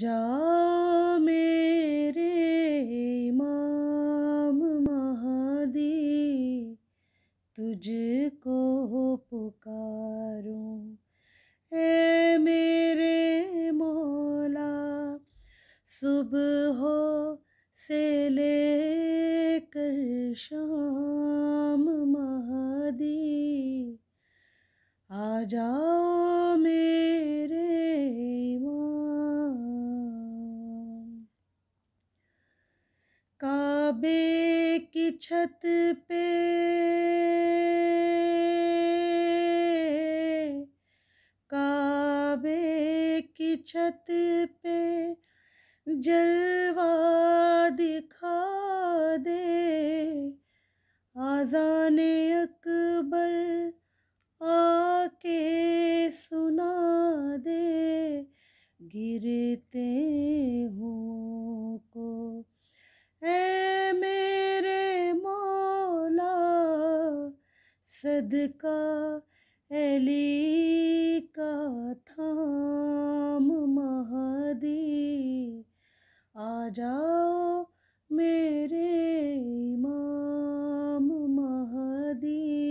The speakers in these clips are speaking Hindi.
जा मेरे इमाम महदी तुझको पुकारूं ए मेरे मोला सुबह से लेकर शाम महदी आ जा की छत पे काबे की छत पे जलवा दिखा दे आजान अकबर आके सुना दे गिरते हुओं को सदका अली का थाम महादी आ जाओ मेरे माम महदी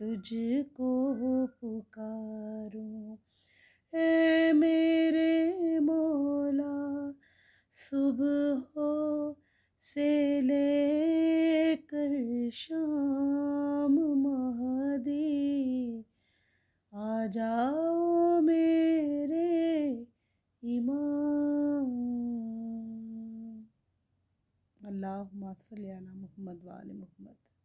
तुझको पुकारूं ए मेरे मौला सुबह से लेकर शाम मेरे इमाम अल्लाह मोहम्मद वाल मोहम्मद